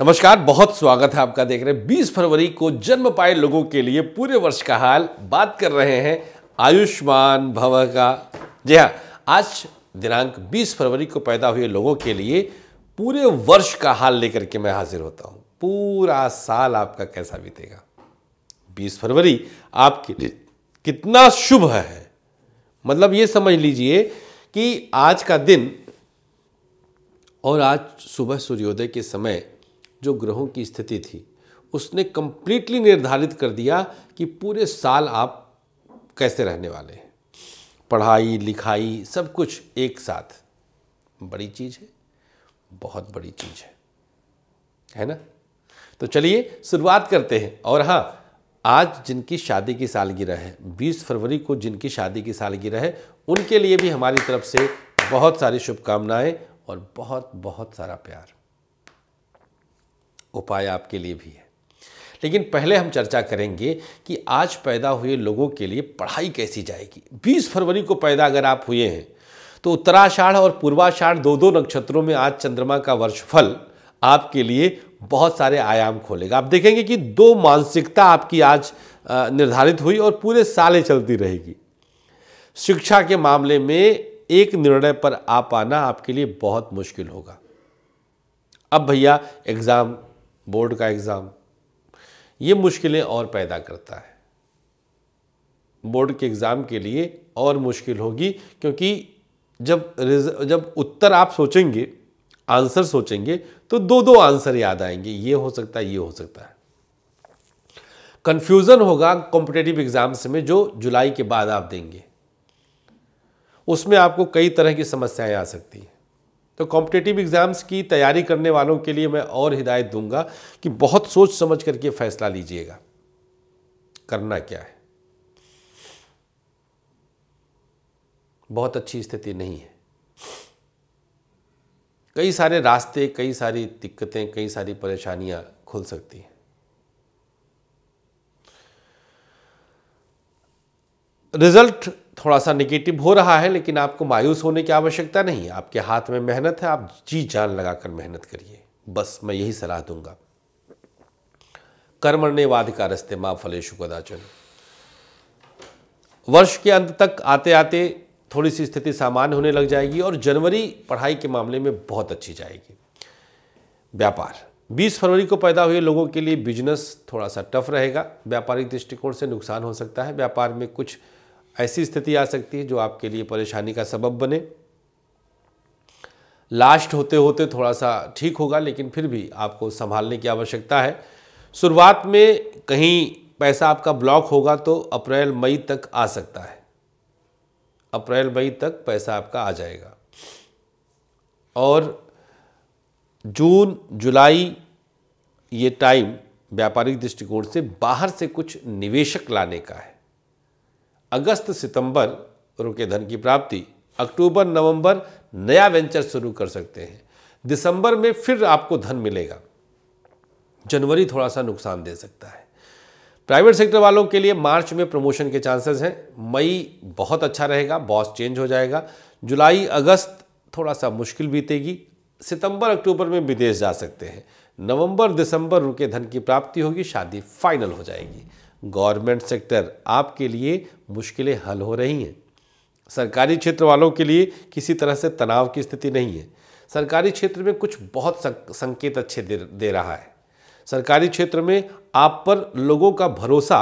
नमस्कार बहुत स्वागत है आपका देख रहे हैं 20 फरवरी को जन्म पाए लोगों के लिए पूरे वर्ष का हाल बात कर रहे हैं आयुष्मान भव का जी हाँ आज दिनांक 20 फरवरी को पैदा हुए लोगों के लिए पूरे वर्ष का हाल लेकर के मैं हाजिर होता हूँ पूरा साल आपका कैसा बीतेगा 20 फरवरी आपके लिए कितना शुभ है मतलब ये समझ लीजिए कि आज का दिन और आज सुबह सूर्योदय के समय जो ग्रहों की स्थिति थी उसने कंप्लीटली निर्धारित कर दिया कि पूरे साल आप कैसे रहने वाले हैं पढ़ाई लिखाई सब कुछ एक साथ बड़ी चीज़ है बहुत बड़ी चीज़ है है ना तो चलिए शुरुआत करते हैं और हाँ आज जिनकी शादी की सालगिरह है 20 फरवरी को जिनकी शादी की सालगिरह है उनके लिए भी हमारी तरफ से बहुत सारी शुभकामनाएं और बहुत बहुत सारा प्यार उपाय आपके लिए भी है लेकिन पहले हम चर्चा करेंगे कि आज पैदा हुए लोगों के लिए पढ़ाई कैसी जाएगी 20 फरवरी को पैदा अगर आप हुए हैं तो उत्तराषाढ़ और पूर्वाषाढ़ दो दो नक्षत्रों में आज चंद्रमा का वर्षफल आपके लिए बहुत सारे आयाम खोलेगा आप देखेंगे कि दो मानसिकता आपकी आज निर्धारित हुई और पूरे साले चलती रहेगी शिक्षा के मामले में एक निर्णय पर आ पाना आपके लिए बहुत मुश्किल होगा अब भैया एग्ज़ाम बोर्ड का एग्ज़ाम ये मुश्किलें और पैदा करता है बोर्ड के एग्ज़ाम के लिए और मुश्किल होगी क्योंकि जब जब उत्तर आप सोचेंगे आंसर सोचेंगे तो दो दो आंसर याद आएंगे ये हो सकता है ये हो सकता है कन्फ्यूज़न होगा कॉम्पिटेटिव एग्ज़ाम्स में जो जुलाई के बाद आप देंगे उसमें आपको कई तरह की समस्याएं आ सकती हैं तो कॉम्पिटेटिव एग्ज़ाम्स की तैयारी करने वालों के लिए मैं और हिदायत दूंगा कि बहुत सोच समझ करके फ़ैसला लीजिएगा करना क्या है बहुत अच्छी स्थिति नहीं है कई सारे रास्ते कई सारी दिक्कतें कई सारी परेशानियां खुल सकती हैं रिजल्ट थोड़ा सा निगेटिव हो रहा है लेकिन आपको मायूस होने की आवश्यकता नहीं आपके हाथ में मेहनत है आप जी जान लगाकर मेहनत करिए बस मैं यही सलाह दूंगा कर्मण्यवाद का रस्ते मा फलेशु कदाचन वर्ष के अंत तक आते आते थोड़ी सी स्थिति सामान्य होने लग जाएगी और जनवरी पढ़ाई के मामले में बहुत अच्छी जाएगी व्यापार 20 फरवरी को पैदा हुए लोगों के लिए बिजनेस थोड़ा सा टफ रहेगा व्यापारिक दृष्टिकोण से नुकसान हो सकता है व्यापार में कुछ ऐसी स्थिति आ सकती है जो आपके लिए परेशानी का सबब बने लास्ट होते होते थोड़ा सा ठीक होगा लेकिन फिर भी आपको संभालने की आवश्यकता है शुरुआत में कहीं पैसा आपका ब्लॉक होगा तो अप्रैल मई तक आ सकता है अप्रैल मई तक पैसा आपका आ जाएगा और जून जुलाई ये टाइम व्यापारिक दृष्टिकोण से बाहर से कुछ निवेशक लाने का है अगस्त सितंबर रुके धन की प्राप्ति अक्टूबर नवंबर नया वेंचर शुरू कर सकते हैं दिसंबर में फिर आपको धन मिलेगा जनवरी थोड़ा सा नुकसान दे सकता है प्राइवेट सेक्टर वालों के लिए मार्च में प्रमोशन के चांसेस हैं मई बहुत अच्छा रहेगा बॉस चेंज हो जाएगा जुलाई अगस्त थोड़ा सा मुश्किल बीतेगी सितंबर अक्टूबर में विदेश जा सकते हैं नवंबर दिसंबर रुके धन की प्राप्ति होगी शादी फाइनल हो जाएगी गवर्नमेंट सेक्टर आपके लिए मुश्किलें हल हो रही हैं सरकारी क्षेत्र वालों के लिए किसी तरह से तनाव की स्थिति नहीं है सरकारी क्षेत्र में कुछ बहुत संकेत अच्छे दे, दे रहा है सरकारी क्षेत्र में आप पर लोगों का भरोसा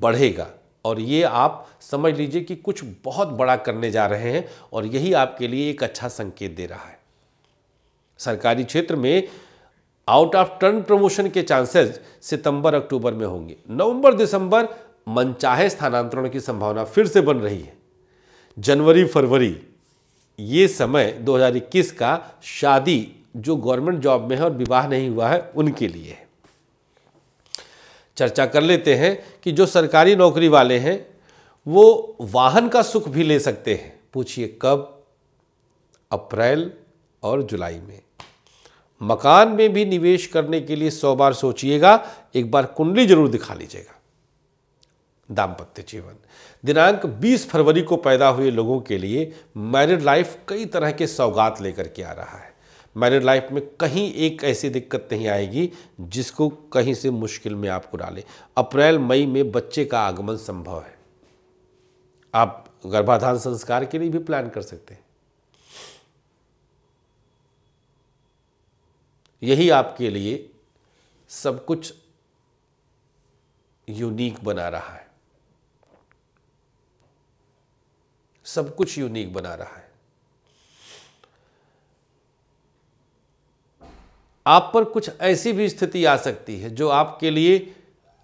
बढ़ेगा और ये आप समझ लीजिए कि कुछ बहुत बड़ा करने जा रहे हैं और यही आपके लिए एक अच्छा संकेत दे रहा है सरकारी क्षेत्र में आउट ऑफ टर्न प्रमोशन के चांसेस सितंबर अक्टूबर में होंगे नवंबर दिसंबर मनचाहे स्थानांतरण की संभावना फिर से बन रही है जनवरी फरवरी ये समय 2021 का शादी जो गवर्नमेंट जॉब में है और विवाह नहीं हुआ है उनके लिए है चर्चा कर लेते हैं कि जो सरकारी नौकरी वाले हैं वो वाहन का सुख भी ले सकते हैं पूछिए कब अप्रैल और जुलाई में मकान में भी निवेश करने के लिए सौ बार सोचिएगा एक बार कुंडली जरूर दिखा लीजिएगा दाम्पत्य जीवन दिनांक 20 फरवरी को पैदा हुए लोगों के लिए मैरिड लाइफ कई तरह के सौगात लेकर के आ रहा है मैरिड लाइफ में कहीं एक ऐसी दिक्कत नहीं आएगी जिसको कहीं से मुश्किल में आपको डाले अप्रैल मई में बच्चे का आगमन संभव है आप गर्भाधान संस्कार के लिए भी प्लान कर सकते हैं यही आपके लिए सब कुछ यूनिक बना रहा है सब कुछ यूनिक बना रहा है आप पर कुछ ऐसी भी स्थिति आ सकती है जो आपके लिए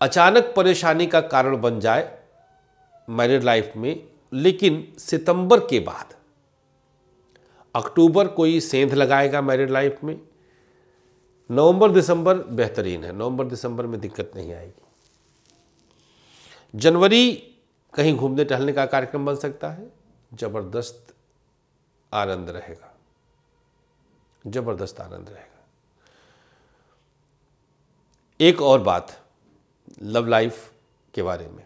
अचानक परेशानी का कारण बन जाए मैरिड लाइफ में लेकिन सितंबर के बाद अक्टूबर कोई सेंध लगाएगा मैरिड लाइफ में नवंबर दिसंबर बेहतरीन है नवंबर दिसंबर में दिक्कत नहीं आएगी जनवरी कहीं घूमने टहलने का कार्यक्रम बन सकता है ज़बरदस्त आनंद रहेगा ज़बरदस्त आनंद रहेगा एक और बात लव लाइफ के बारे में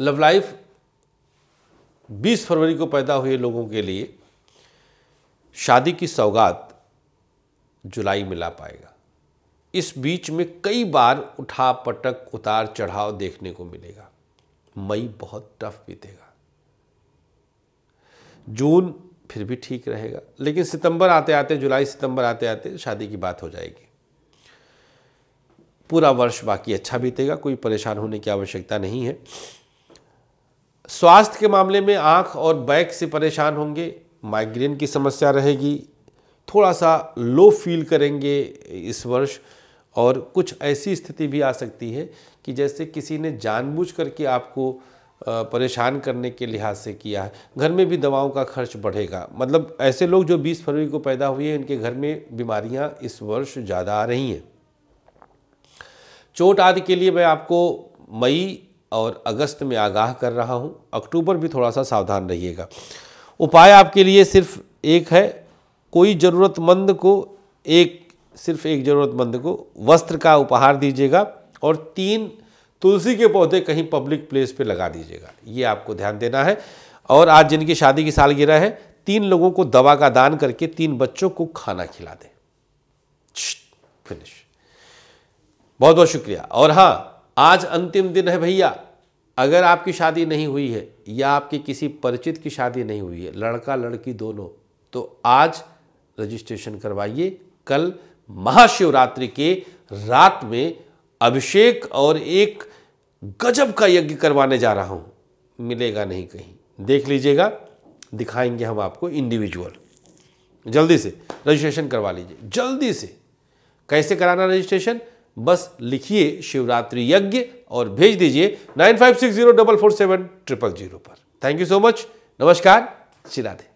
लव लाइफ 20 फरवरी को पैदा हुए लोगों के लिए शादी की सौगात जुलाई मिला पाएगा इस बीच में कई बार उठा पटक उतार चढ़ाव देखने को मिलेगा मई बहुत टफ बीतेगा जून फिर भी ठीक रहेगा लेकिन सितंबर आते आते जुलाई सितंबर आते आते शादी की बात हो जाएगी पूरा वर्ष बाकी अच्छा बीतेगा कोई परेशान होने की आवश्यकता नहीं है स्वास्थ्य के मामले में आंख और बैक से परेशान होंगे माइग्रेन की समस्या रहेगी थोड़ा सा लो फील करेंगे इस वर्ष और कुछ ऐसी स्थिति भी आ सकती है कि जैसे किसी ने जानबूझ करके आपको परेशान करने के लिहाज से किया है घर में भी दवाओं का खर्च बढ़ेगा मतलब ऐसे लोग जो 20 फरवरी को पैदा हुए हैं इनके घर में बीमारियां इस वर्ष ज़्यादा आ रही हैं चोट आदि के लिए मैं आपको मई और अगस्त में आगाह कर रहा हूं अक्टूबर भी थोड़ा सा सावधान रहिएगा उपाय आपके लिए सिर्फ एक है कोई ज़रूरतमंद को एक सिर्फ एक ज़रूरतमंद को वस्त्र का उपहार दीजिएगा और तीन तुलसी के पौधे कहीं पब्लिक प्लेस पे लगा दीजिएगा ये आपको ध्यान देना है और आज जिनकी शादी की सालगिरह है तीन लोगों को दवा का दान करके तीन बच्चों को खाना खिला दें फिनिश बहुत बहुत शुक्रिया और हाँ आज अंतिम दिन है भैया अगर आपकी शादी नहीं हुई है या आपके किसी परिचित की शादी नहीं हुई है लड़का लड़की दोनों तो आज रजिस्ट्रेशन करवाइए कल महाशिवरात्रि के रात में अभिषेक और एक गजब का यज्ञ करवाने जा रहा हूँ मिलेगा नहीं कहीं देख लीजिएगा दिखाएंगे हम आपको इंडिविजुअल जल्दी से रजिस्ट्रेशन करवा लीजिए जल्दी से कैसे कराना रजिस्ट्रेशन बस लिखिए शिवरात्रि यज्ञ और भेज दीजिए nine five six zero double four seven triple zero पर थैंक यू सो मच नमस्कार श्री राधे